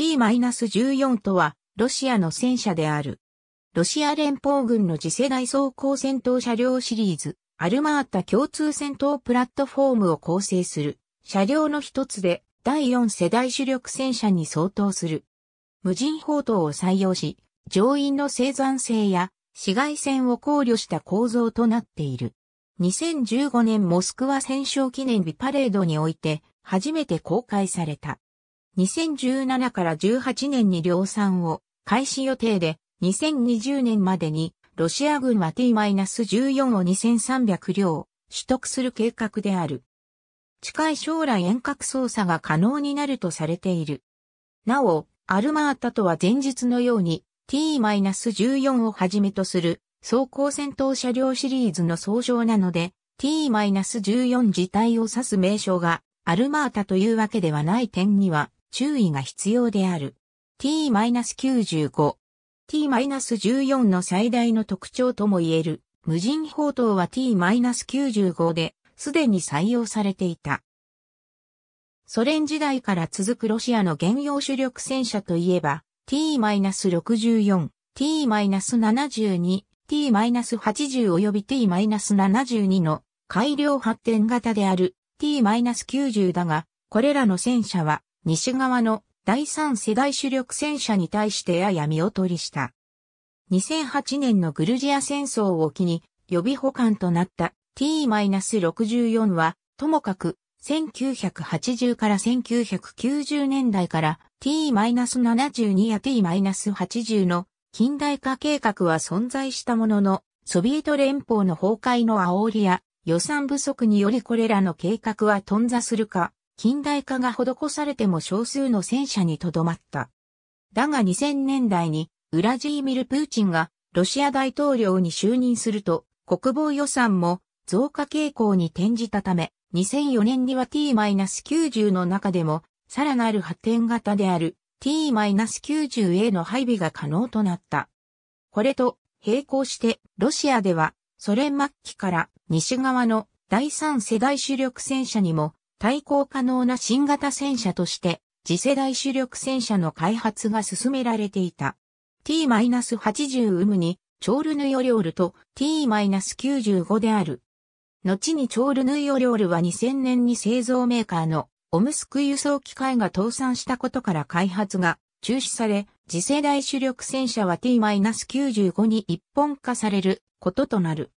T-14 とは、ロシアの戦車である。ロシア連邦軍の次世代装甲戦闘車両シリーズ、アルマータ共通戦闘プラットフォームを構成する、車両の一つで、第4世代主力戦車に相当する。無人砲塔を採用し、乗員の生産性や紫外線を考慮した構造となっている。2015年モスクワ戦勝記念日パレードにおいて初めて公開された。2017から18年に量産を開始予定で、2020年までにロシア軍は T-14 を2300両取得する計画である。近い将来遠隔操作が可能になるとされている。なお、アルマータとは前日のように T-14 をはじめとする装甲戦闘車両シリーズの総称なので T-14 自体を指す名称がアルマータというわけではない点には注意が必要である。t-95 t-14 の最大の特徴とも言える無人砲塔は t-95 で、すでに採用されていた。ソ連時代から続くロシアの現用主力戦車といえば、t-64、t-72、t-80 及び t-72 の改良発展型である t-90 だが、これらの戦車は西側の第三世代主力戦車に対してやや見劣りした。2008年のグルジア戦争を機に予備保管となった T-64 は、ともかく1980から1990年代から T-72 や T-80 の近代化計画は存在したものの、ソビエト連邦の崩壊の煽りや予算不足によりこれらの計画は頓挫するか、近代化が施されても少数の戦車にとどまった。だが2000年代にウラジーミル・プーチンがロシア大統領に就任すると国防予算も増加傾向に転じたため2004年には T-90 の中でもさらなる発展型である T-90A の配備が可能となった。これと並行してロシアではソ連末期から西側の第3世代主力戦車にも対抗可能な新型戦車として次世代主力戦車の開発が進められていた。T-80 ウムにチョールヌヨリョールと T-95 である。後にチョールヌヨリョールは2000年に製造メーカーのオムスク輸送機械が倒産したことから開発が中止され、次世代主力戦車は T-95 に一本化されることとなる。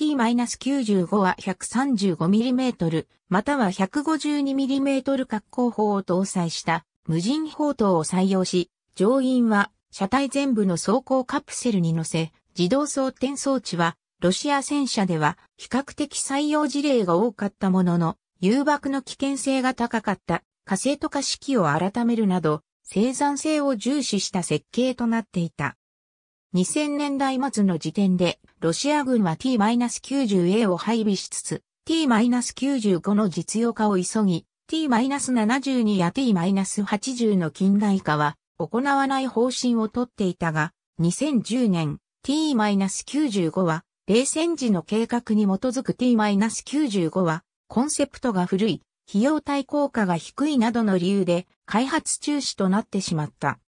T-95 は 135mm または 152mm 滑好砲を搭載した無人砲塔を採用し、乗員は車体全部の走行カプセルに乗せ、自動装填装置はロシア戦車では比較的採用事例が多かったものの、誘爆の危険性が高かった火星とか式を改めるなど、生産性を重視した設計となっていた。2000年代末の時点で、ロシア軍は T-90A を配備しつつ、T-95 の実用化を急ぎ、T-72 や T-80 の近代化は行わない方針をとっていたが、2010年 T-95 は冷戦時の計画に基づく T-95 はコンセプトが古い、費用対効果が低いなどの理由で開発中止となってしまった。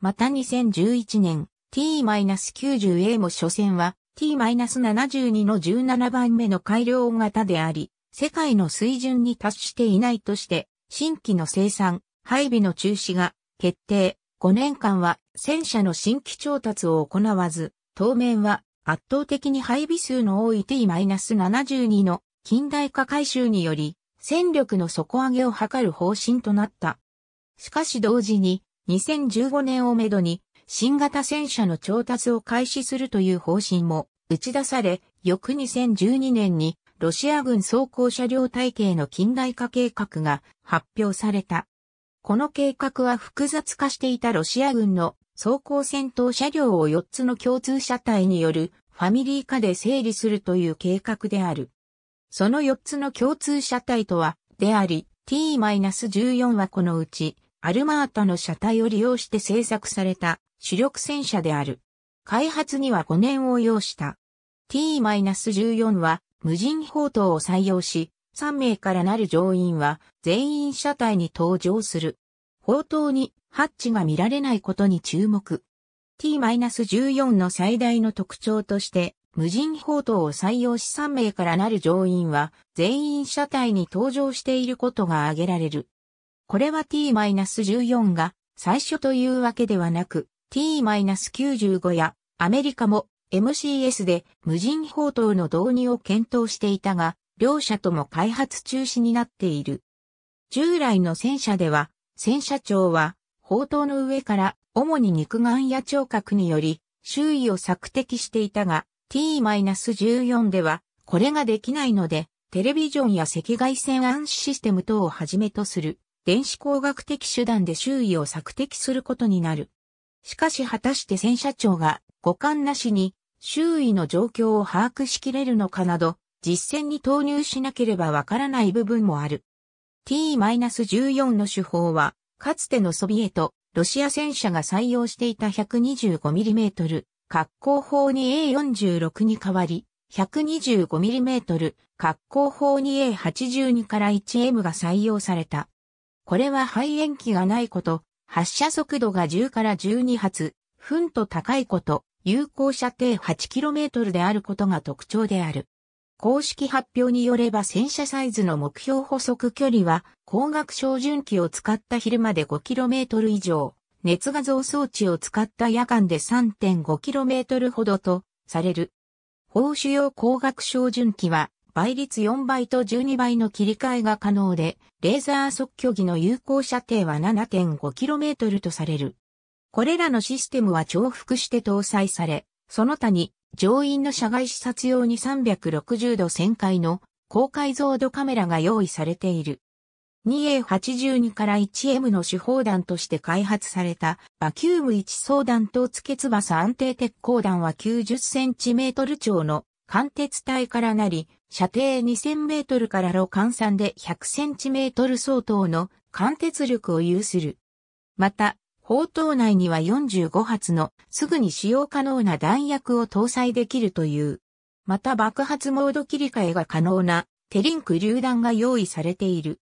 また2011年 T-90A も初戦は T-72 の17番目の改良型であり、世界の水準に達していないとして、新規の生産、配備の中止が決定。5年間は戦車の新規調達を行わず、当面は圧倒的に配備数の多い T-72 の近代化改修により、戦力の底上げを図る方針となった。しかし同時に、2015年をめどに、新型戦車の調達を開始するという方針も打ち出され、翌2012年にロシア軍装甲車両体系の近代化計画が発表された。この計画は複雑化していたロシア軍の装甲戦闘車両を4つの共通車体によるファミリー化で整理するという計画である。その4つの共通車体とは、であり、T-14 はこのうち、アルマータの車体を利用して製作された主力戦車である。開発には5年を要した。T-14 は無人砲塔を採用し、3名からなる乗員は全員車体に登場する。砲塔にハッチが見られないことに注目。T-14 の最大の特徴として、無人砲塔を採用し3名からなる乗員は全員車体に登場していることが挙げられる。これは T-14 が最初というわけではなく、T-95 やアメリカも MCS で無人砲塔の導入を検討していたが、両社とも開発中止になっている。従来の戦車では、戦車長は、砲塔の上から主に肉眼や聴覚により周囲を索敵していたが T-14 ではこれができないのでテレビジョンや赤外線暗視システム等をはじめとする電子工学的手段で周囲を索敵することになる。しかし果たして戦車長が五感なしに周囲の状況を把握しきれるのかなど、実戦に投入しなければわからない部分もある。T-14 の手法は、かつてのソビエト、ロシア戦車が採用していた 125mm 滑好砲に A46 に変わり、125mm 滑好砲に A82 から 1M が採用された。これは排煙機がないこと、発射速度が10から12発、ふんと高いこと、有効射程 8km であることが特徴である。公式発表によれば戦車サイズの目標補足距離は、光学照準器を使った昼間で 5km 以上、熱画像装置を使った夜間で 3.5km ほどとされる。砲主用光学照準器は、倍率4倍と12倍の切り替えが可能で、レーザー測距儀の有効射程は 7.5km とされる。これらのシステムは重複して搭載され、その他に乗員の車外視察用に360度旋回の高解像度カメラが用意されている。2A82 から 1M の手砲弾として開発されたバキューム1相弾と付け翼安定鉄鋼弾は90センチメートルの貫鉄体からなり、射程2000メートルからの換算で100センチメートル相当の貫鉄力を有する。また、砲塔内には45発のすぐに使用可能な弾薬を搭載できるという。また爆発モード切り替えが可能なテリンク榴弾が用意されている。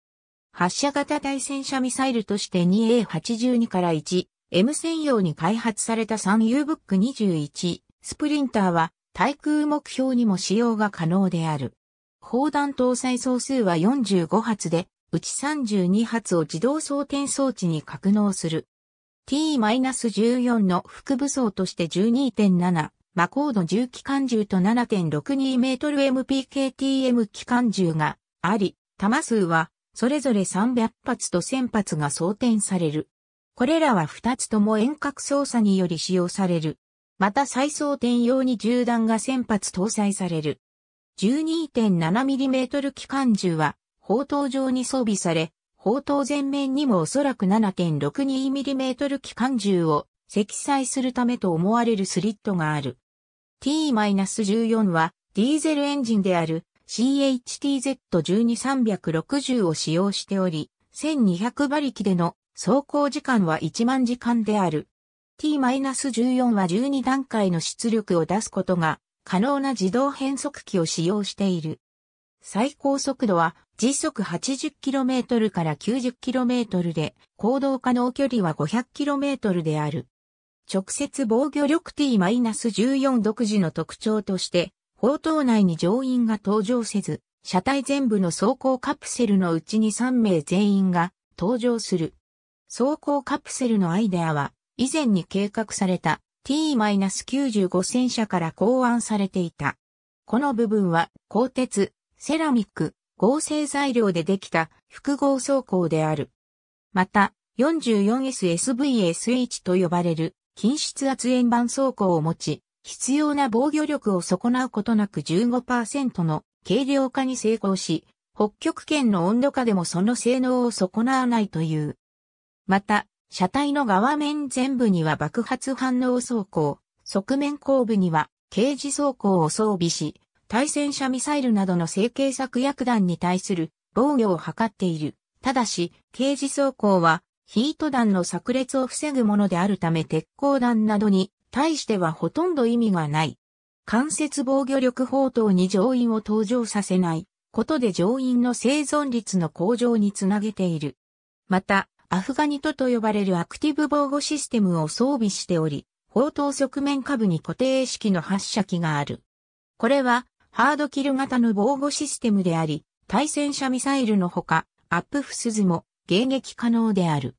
発射型対戦車ミサイルとして 2A82 から 1M 専用に開発された 3U ブック21スプリンターは対空目標にも使用が可能である。砲弾搭載総数は45発で、うち32発を自動装填装置に格納する。T-14 の副武装として12.7、魔高度重機関銃と7.62メートル MPKTM 機関銃があり、弾数はそれぞれ300発と1000発が装填される。これらは2つとも遠隔操作により使用される。また再装填用に銃弾が1000発搭載される。12.7mm 機関銃は、砲塔上に装備され、砲塔前面にもおそらく 7.62mm 機関銃を積載するためと思われるスリットがある。T-14 はディーゼルエンジンである CHTZ12360 を使用しており、1200馬力での走行時間は1万時間である。T-14 は12段階の出力を出すことが可能な自動変速機を使用している。最高速度は時速 80km から 90km で行動可能距離は 500km である。直接防御力 T-14 独自の特徴として砲塔内に乗員が登場せず、車体全部の走行カプセルのうちに3名全員が登場する。走行カプセルのアイデアは以前に計画された T-95 戦車から考案されていた。この部分は鋼鉄、セラミック、合成材料でできた複合装甲である。また、44SSVSH と呼ばれる均質圧円板装甲を持ち、必要な防御力を損なうことなく15%の軽量化に成功し、北極圏の温度下でもその性能を損なわないという。また、車体の側面全部には爆発反応装甲、側面後部には軽自装甲を装備し、対戦車ミサイルなどの成形策役弾に対する防御を図っている。ただし、軽自装甲はヒート弾の炸裂を防ぐものであるため鉄鋼弾などに対してはほとんど意味がない。関節防御力砲塔に乗員を登場させないことで乗員の生存率の向上につなげている。また、アフガニトと呼ばれるアクティブ防護システムを装備しており、砲塔側面下部に固定式の発射機がある。これは、ハードキル型の防護システムであり、対戦車ミサイルのほか、アップフスズも迎撃可能である。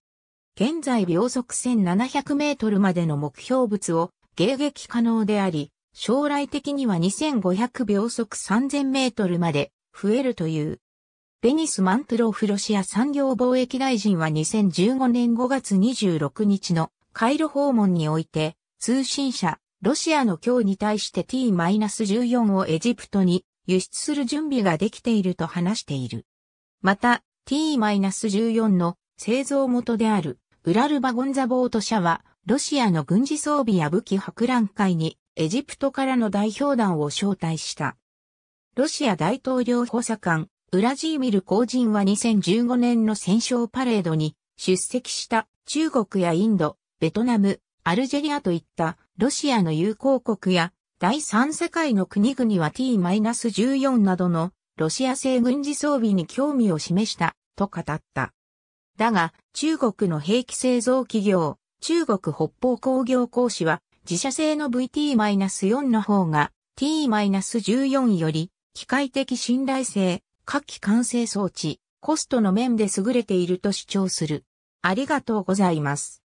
現在秒速1700メートルまでの目標物を迎撃可能であり、将来的には2500秒速3000メートルまで増えるという。デニス・マントローフロシア産業貿易大臣は2015年5月26日のカイロ訪問において、通信社、ロシアの今日に対して T-14 をエジプトに輸出する準備ができていると話している。また、T-14 の製造元であるウラルバゴンザボート社は、ロシアの軍事装備や武器博覧会にエジプトからの代表団を招待した。ロシア大統領補佐官ウラジーミル公人は2015年の戦勝パレードに出席した中国やインド、ベトナム、アルジェリアといったロシアの友好国や第三世界の国々は T-14 などのロシア製軍事装備に興味を示したと語った。だが中国の兵器製造企業中国北方工業講師は自社製の VT-4 の方が T-14 より機械的信頼性、夏季完成装置、コストの面で優れていると主張する。ありがとうございます。